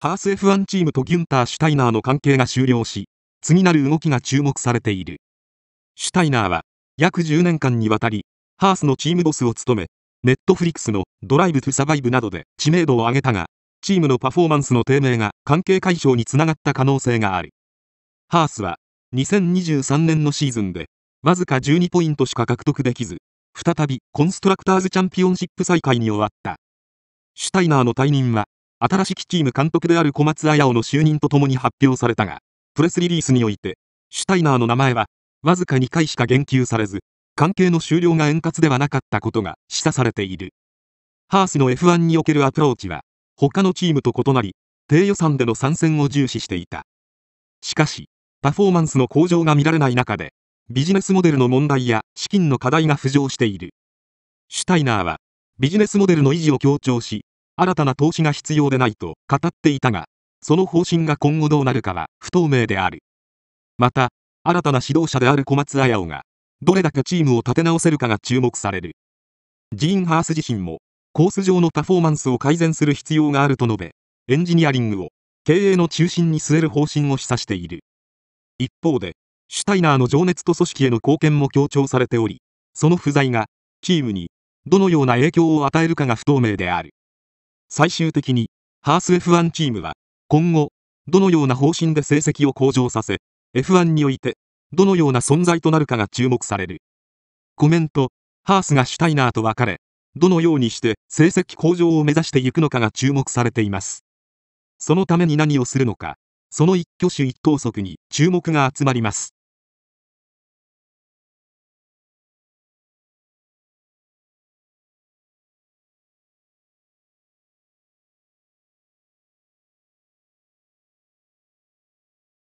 ハース F1 チームとギュンター・シュタイナーの関係が終了し、次なる動きが注目されている。シュタイナーは、約10年間にわたり、ハースのチームボスを務め、ネットフリックスのドライブ・トゥ・サバイブなどで知名度を上げたが、チームのパフォーマンスの低迷が関係解消につながった可能性がある。ハースは、2023年のシーズンで、わずか12ポイントしか獲得できず、再びコンストラクターズチャンピオンシップ再開に終わった。シュタイナーの退任は、新しきチーム監督である小松綾夫の就任とともに発表されたが、プレスリリースにおいて、シュタイナーの名前は、わずか2回しか言及されず、関係の終了が円滑ではなかったことが示唆されている。ハースの F1 におけるアプローチは、他のチームと異なり、低予算での参戦を重視していた。しかし、パフォーマンスの向上が見られない中で、ビジネスモデルの問題や資金の課題が浮上している。シュタイナーは、ビジネスモデルの維持を強調し、新たな投資が必要でないと語っていたが、その方針が今後どうなるかは不透明である。また、新たな指導者である小松綾雄が、どれだけチームを立て直せるかが注目される。ジーンハース自身も、コース上のパフォーマンスを改善する必要があると述べ、エンジニアリングを経営の中心に据える方針を示唆している。一方で、シュタイナーの情熱と組織への貢献も強調されており、その不在がチームにどのような影響を与えるかが不透明である。最終的に、ハース F1 チームは、今後、どのような方針で成績を向上させ、F1 において、どのような存在となるかが注目される。コメント、ハースがシュタイナーと別れ、どのようにして成績向上を目指していくのかが注目されています。そのために何をするのか、その一挙手一投足に注目が集まります。